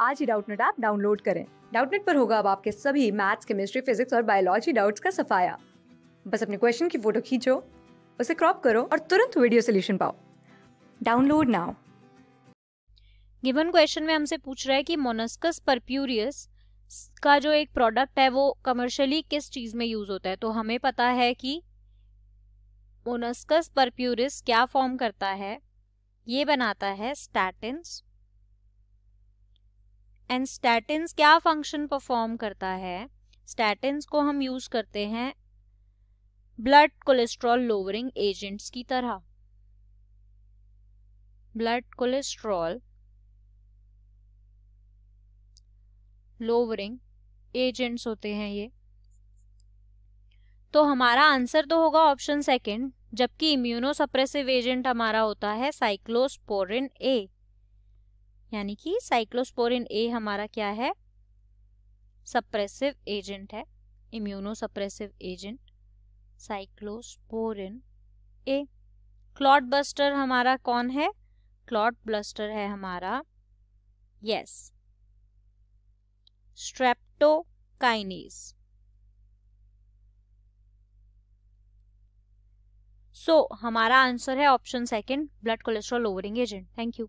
आज ही Doubtnut app download करें डाउटनेट पर होगा अब आपके सभी मैथ्स केमिस्ट्री फिजिक्स और बायोलॉजी डाउट्स का सफाया बस अपने क्वेश्चन की फोटो खींचो उसे क्रॉप करो और तुरंत वीडियो सोल्यूशन पाओ डाउनलोड नाउ गिवन क्वेश्चन में हमसे पूछ रहा है कि मोनस्कस परप्यूरियस का जो एक प्रोडक्ट है वो कमर्शियली किस चीज में यूज होता है तो हमें पता है कि मोनस्कस परप्यूरिस क्या फॉर्म करता है ये बनाता है स्टैटिन एंड स्टैटिन्स क्या फंक्शन परफॉर्म करता है स्टैटिन्स को हम यूज करते हैं ब्लड कोलेस्ट्रॉल लोवरिंग एजेंट्स की तरह ब्लड कोलेस्ट्रॉल लोवरिंग एजेंट्स होते हैं ये तो हमारा आंसर तो होगा ऑप्शन सेकंड जबकि इम्यूनो सप्रेसिव एजेंट हमारा होता है साइक्लोस्पोरिन ए यानी कि साइक्लोस्पोरिन ए हमारा क्या है सप्रेसिव एजेंट है immunosuppressive agent cyclosporin A clot buster हमारा कौन है क्लॉट ब्लस्टर है हमारा यस स्ट्रेप्टोकाइनेस सो हमारा आंसर है option second blood cholesterol lowering agent thank you